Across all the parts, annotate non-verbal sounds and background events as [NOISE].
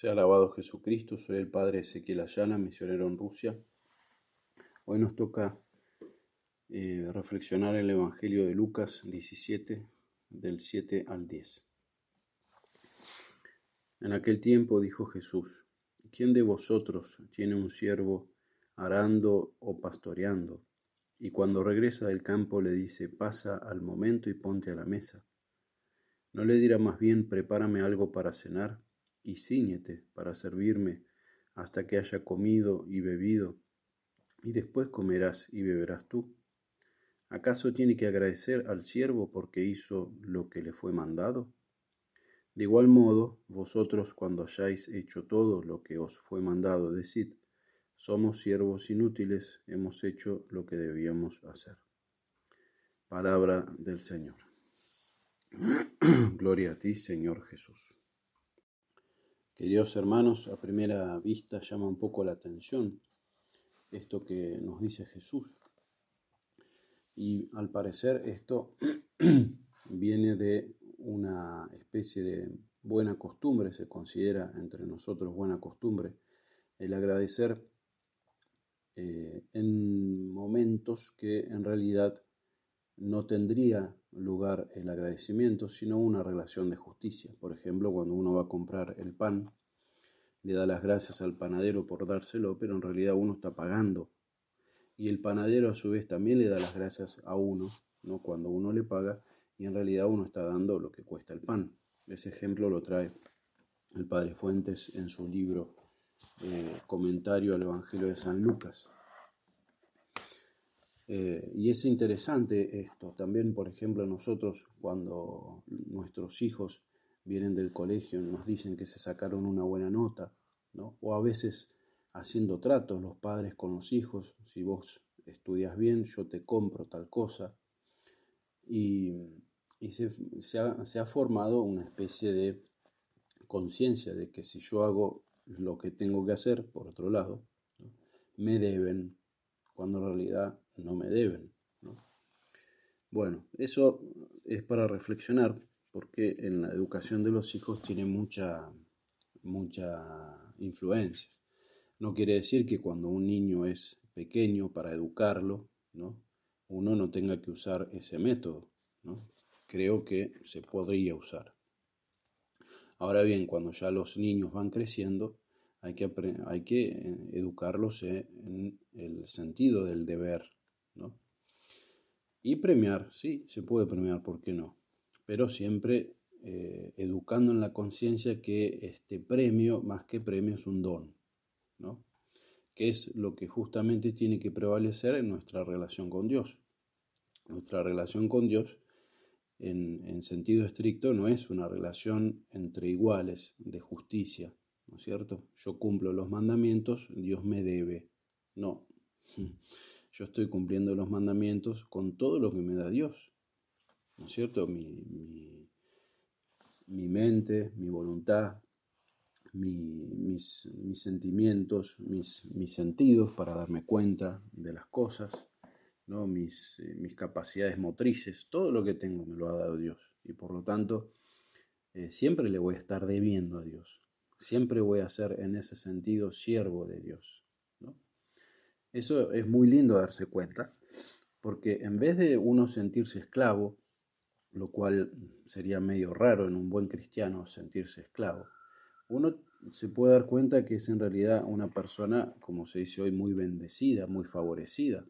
Sea alabado Jesucristo, soy el padre Ezequiel Ayala, misionero en Rusia. Hoy nos toca eh, reflexionar el Evangelio de Lucas 17, del 7 al 10. En aquel tiempo dijo Jesús, ¿quién de vosotros tiene un siervo arando o pastoreando? Y cuando regresa del campo le dice, pasa al momento y ponte a la mesa. ¿No le dirá más bien, prepárame algo para cenar? y ciñete para servirme hasta que haya comido y bebido, y después comerás y beberás tú. ¿Acaso tiene que agradecer al siervo porque hizo lo que le fue mandado? De igual modo, vosotros cuando hayáis hecho todo lo que os fue mandado, decid, somos siervos inútiles, hemos hecho lo que debíamos hacer. Palabra del Señor. [CLEARS THROAT] Gloria a ti, Señor Jesús. Queridos hermanos, a primera vista llama un poco la atención esto que nos dice Jesús. Y al parecer esto [CLEARS THROAT] viene de una especie de buena costumbre, se considera entre nosotros buena costumbre, el agradecer eh, en momentos que en realidad no tendría lugar el agradecimiento, sino una relación de justicia. Por ejemplo, cuando uno va a comprar el pan, le da las gracias al panadero por dárselo, pero en realidad uno está pagando. Y el panadero a su vez también le da las gracias a uno, ¿no? cuando uno le paga, y en realidad uno está dando lo que cuesta el pan. Ese ejemplo lo trae el padre Fuentes en su libro eh, Comentario al Evangelio de San Lucas. Eh, y es interesante esto. También, por ejemplo, nosotros cuando nuestros hijos vienen del colegio nos dicen que se sacaron una buena nota, o a veces haciendo tratos los padres con los hijos, si vos estudias bien, yo te compro tal cosa. Y, se, ha, formado una especie de conciencia de que si yo hago lo que tengo que hacer, por otro lado, me deben, cuando en realidad no me deben. Bueno, eso es para reflexionar porque en la educación de los hijos tiene mucha, mucha influencia. No quiere decir que cuando un niño es pequeño para educarlo, ¿no? uno no tenga que usar ese método. Creo que se podría usar. Ahora bien, cuando ya los niños van creciendo, hay que, hay que eh, educarlos en el sentido del deber, y premiar, sí, se puede premiar, ¿por qué no? Pero siempre eh, educando en la conciencia que este premio, más que premio, es un don, ¿no? Que es lo que justamente tiene que prevalecer en nuestra relación con Dios. Nuestra relación con Dios, en, en sentido estricto, no es una relación entre iguales, de justicia, ¿no es cierto? Yo cumplo los mandamientos, Dios me debe. No yo estoy cumpliendo los mandamientos con todo lo que me da Dios. ¿No es cierto? Mi, mente, mi voluntad, mis, sentimientos, mis, sentidos para darme cuenta de las cosas, ¿no? Eh, mis, capacidades motrices, todo lo que tengo me lo ha dado Dios. Y por lo tanto, eh, siempre le voy a estar debiendo a Dios. Siempre voy a ser en ese sentido siervo de Dios. Eso es muy lindo darse cuenta, porque en vez de uno sentirse esclavo, lo cual sería medio raro en un buen cristiano sentirse esclavo, uno se puede dar cuenta que es en realidad una persona, como se dice hoy, muy bendecida, muy favorecida,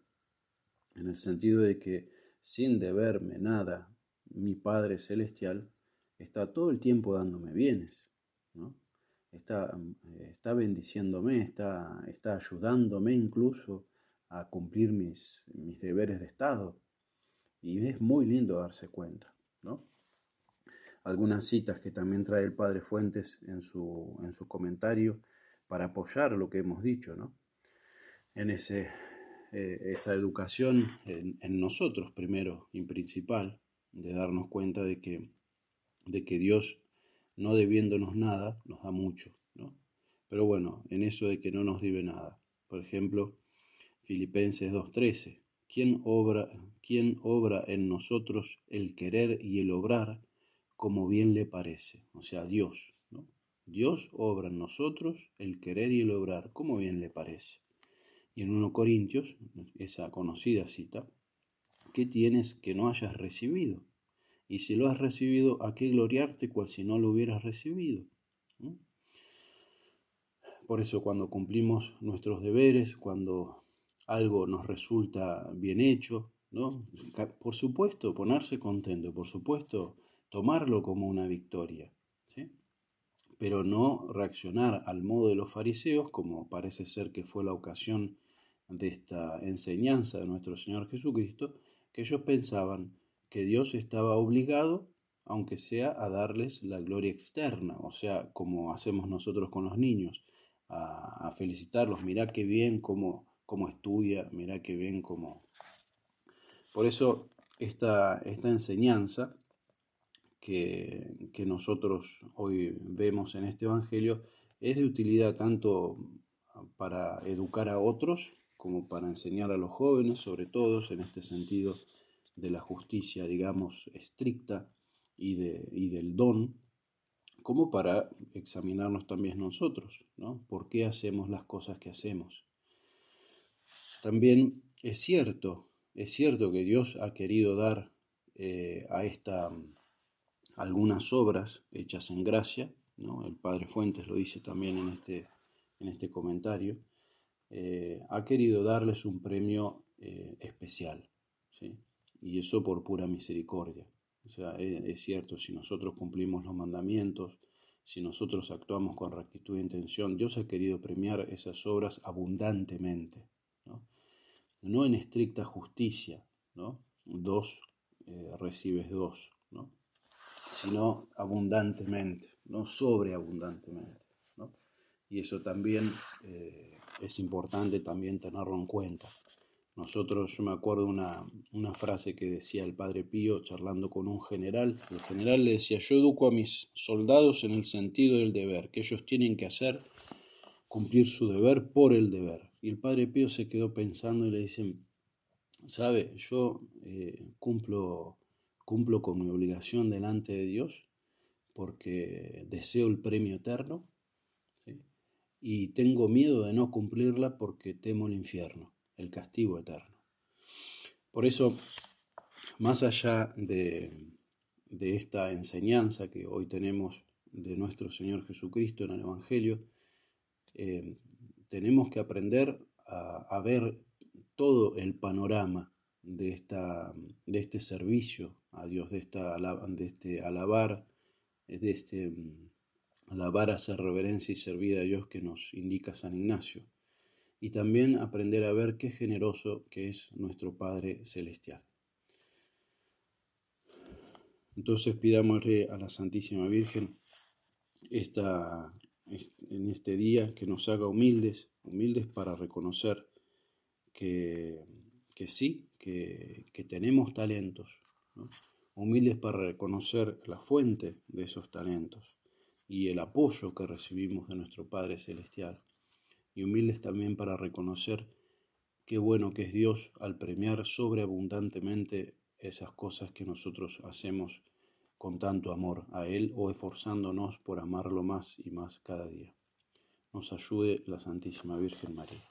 en el sentido de que sin deberme nada, mi Padre Celestial está todo el tiempo dándome bienes. ¿no? está, mm, está bendiciéndome, está, está ayudándome incluso a cumplir mis, mis deberes de Estado. Y es muy lindo darse cuenta, ¿no? Algunas citas que también trae el padre Fuentes en su, en su comentario para apoyar lo que hemos dicho, ¿no? En ese, eh, esa educación en, en, nosotros primero y principal, de darnos cuenta de que, de que Dios no debiéndonos nada, nos da mucho. ¿no? Pero bueno, en eso de que no nos debe nada. Por ejemplo, Filipenses 2.13. ¿Quién obra, ¿Quién obra en nosotros el querer y el obrar como bien le parece? O sea, Dios. ¿no? Dios obra en nosotros el querer y el obrar como bien le parece. Y en 1 Corintios, esa conocida cita, ¿qué tienes que no hayas recibido? y si lo has recibido, ¿a qué gloriarte cual si no lo hubieras recibido? ¿Mm? Por eso cuando cumplimos nuestros deberes, cuando algo nos resulta bien hecho, ¿no? Por supuesto, ponerse contento, por supuesto, tomarlo como una victoria, Pero no reaccionar al modo de los fariseos, como parece ser que fue la ocasión de esta enseñanza de nuestro Señor Jesucristo, que ellos pensaban, que Dios estaba obligado, aunque sea, a darles la gloria externa, o sea, como hacemos nosotros con los niños, a, felicitarlos, mirá qué bien cómo, estudia, mirá qué bien cómo... Por eso esta, esta enseñanza que, que nosotros hoy vemos en este Evangelio es de utilidad tanto para educar a otros como para enseñar a los jóvenes, sobre todo en este sentido de la justicia, digamos, estricta y, de, del don, como para examinarnos también nosotros, ¿no? ¿Por qué hacemos las cosas que hacemos? También es cierto, es cierto que Dios ha querido dar eh, a esta algunas obras hechas en gracia, ¿no? el Padre Fuentes lo dice también en este, en este comentario, eh, ha querido darles un premio eh, especial. ¿sí? y eso por pura misericordia. O sea, e, es, cierto, si nosotros cumplimos los mandamientos, si nosotros actuamos con rectitud e intención, Dios ha querido premiar esas obras abundantemente, no, no en estricta justicia, ¿no? dos eh, recibes dos, sino abundantemente, no sobreabundantemente. ¿no? Y eso también eh, es importante también tenerlo en cuenta. Nosotros, yo me acuerdo una, frase que decía el padre Pío charlando con un general. El general le decía, yo educo a mis soldados en el sentido del deber, que ellos tienen que hacer cumplir su deber por el deber. Y el padre Pío se quedó pensando y le dice, sabe, yo eh, cumplo, cumplo con mi obligación delante de Dios porque deseo el premio eterno y tengo miedo de no cumplirla porque temo el infierno el castigo eterno. Por eso, más allá de, esta enseñanza que hoy tenemos de nuestro Señor Jesucristo en el Evangelio, eh, tenemos que aprender a, ver todo el panorama de, esta, de este servicio a Dios, de, esta, de este alabar, de este mm, alabar, hacer reverencia y servir a Dios que nos indica San Ignacio y también aprender a ver qué generoso que es nuestro Padre Celestial. Entonces pidámosle a la Santísima Virgen en este día que nos haga humildes, humildes para reconocer que, sí, que, tenemos talentos, humildes para reconocer la fuente de esos talentos y el apoyo que recibimos de nuestro Padre Celestial y humildes también para reconocer qué bueno que es Dios al premiar sobreabundantemente esas cosas que nosotros hacemos con tanto amor a Él o esforzándonos por amarlo más y más cada día. Nos ayude la Santísima Virgen María.